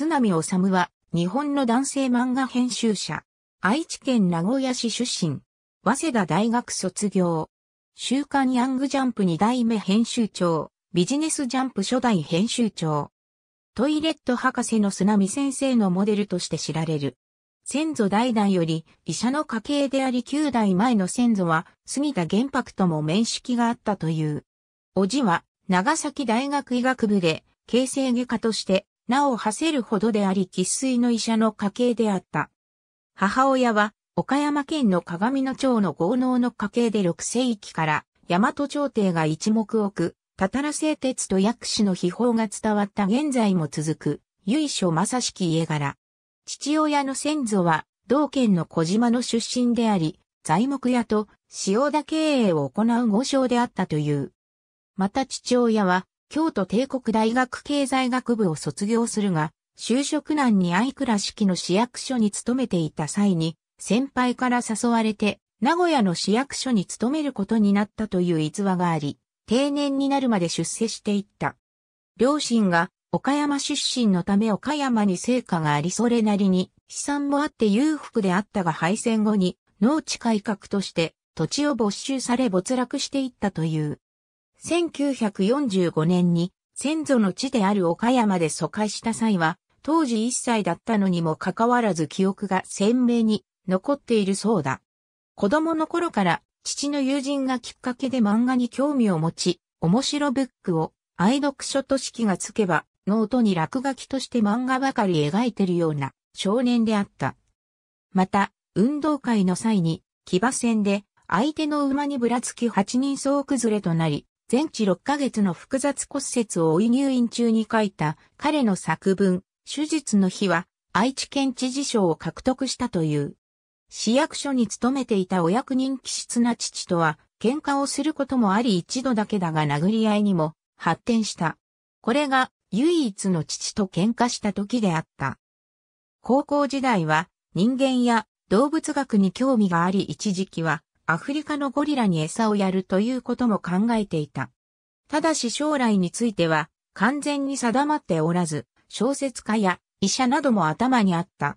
津波治は、日本の男性漫画編集者。愛知県名古屋市出身。早稲田大学卒業。週刊ヤングジャンプ2代目編集長。ビジネスジャンプ初代編集長。トイレット博士の津波先生のモデルとして知られる。先祖代々より医者の家系であり9代前の先祖は杉田玄白とも面識があったという。叔父は長崎大学医学部で形成外科としてなお馳せるほどであり喫水の医者の家系であった。母親は、岡山県の鏡野町の豪農の家系で6世紀から、大和朝廷が一目置く、たたら製鉄と薬師の秘宝が伝わった現在も続く、由緒正しき家柄。父親の先祖は、同県の小島の出身であり、材木屋と塩田経営を行う豪商であったという。また父親は、京都帝国大学経済学部を卒業するが、就職難に相倉式の市役所に勤めていた際に、先輩から誘われて、名古屋の市役所に勤めることになったという逸話があり、定年になるまで出世していった。両親が岡山出身のため岡山に成果がありそれなりに資産もあって裕福であったが敗戦後に農地改革として土地を没収され没落していったという。1945年に先祖の地である岡山で疎開した際は、当時1歳だったのにもかかわらず記憶が鮮明に残っているそうだ。子供の頃から父の友人がきっかけで漫画に興味を持ち、面白ブックを愛読書と式がつけば、ノートに落書きとして漫画ばかり描いてるような少年であった。また、運動会の際に騎馬戦で相手の馬にぶらつき8人総崩れとなり、全治6ヶ月の複雑骨折を追い入院中に書いた彼の作文、手術の日は愛知県知事賞を獲得したという。市役所に勤めていたお役人気質な父とは喧嘩をすることもあり一度だけだが殴り合いにも発展した。これが唯一の父と喧嘩した時であった。高校時代は人間や動物学に興味があり一時期はアフリカのゴリラに餌をやるということも考えていた。ただし将来については完全に定まっておらず、小説家や医者なども頭にあった。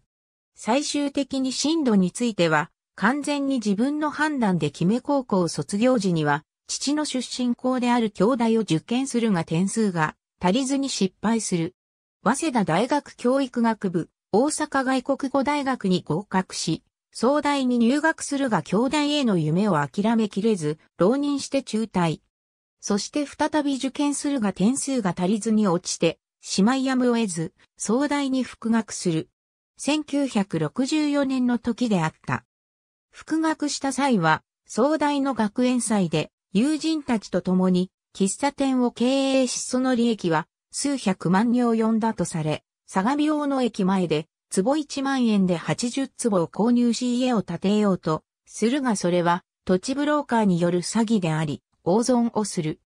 最終的に進路については、完全に自分の判断で決め高校卒業時には、父の出身校である兄弟を受験するが点数が足りずに失敗する。早稲田大学教育学部、大阪外国語大学に合格し、総大に入学するが京大への夢を諦めきれず、浪人して中退。そして再び受験するが点数が足りずに落ちて、しまいやむを得ず、総大に復学する。1964年の時であった。復学した際は、総大の学園祭で、友人たちと共に、喫茶店を経営しその利益は、数百万に及んだとされ、相模大野駅前で、坪1万円で80坪を購入し家を建てようとするがそれは土地ブローカーによる詐欺であり、大損をする。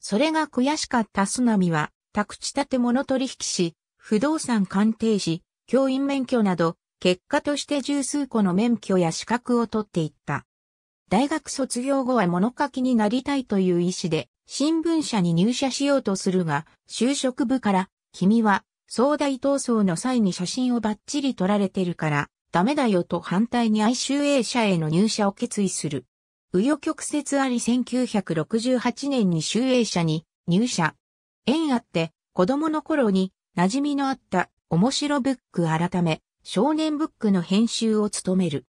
それが悔しかった津波は、宅地建物取引士、不動産鑑定士、教員免許など、結果として十数個の免許や資格を取っていった。大学卒業後は物書きになりたいという意思で、新聞社に入社しようとするが、就職部から、君は総大闘争の際に写真をバッチリ撮られてるから、ダメだよと反対に哀愁営者への入社を決意する。紆余曲折あり1968年に集英社に入社。縁あって、子供の頃に馴染みのあった面白ブック改め、少年ブックの編集を務める。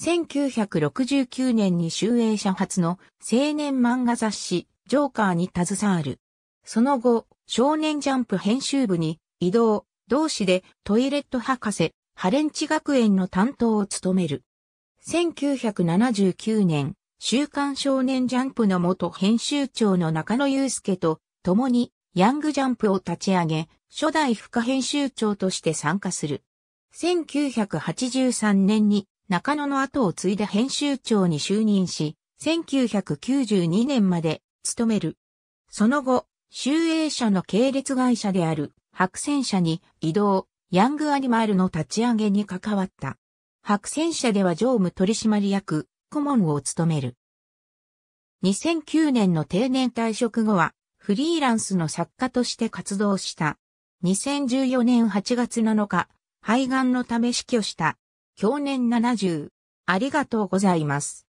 1969年に集英社初の青年漫画雑誌、ジョーカーに携わる。その後、少年ジャンプ編集部に移動、同志でトイレット博士、ハレンチ学園の担当を務める。1979年、週刊少年ジャンプの元編集長の中野祐介と共にヤングジャンプを立ち上げ、初代副編集長として参加する。1983年に中野の後を継いだ編集長に就任し、1992年まで務める。その後、集英社の系列会社である白戦車に移動、ヤングアニマールの立ち上げに関わった。白戦車では常務取締役、顧問を務める。2009年の定年退職後は、フリーランスの作家として活動した。2014年8月7日、肺がんのため死去した。享年70。ありがとうございます。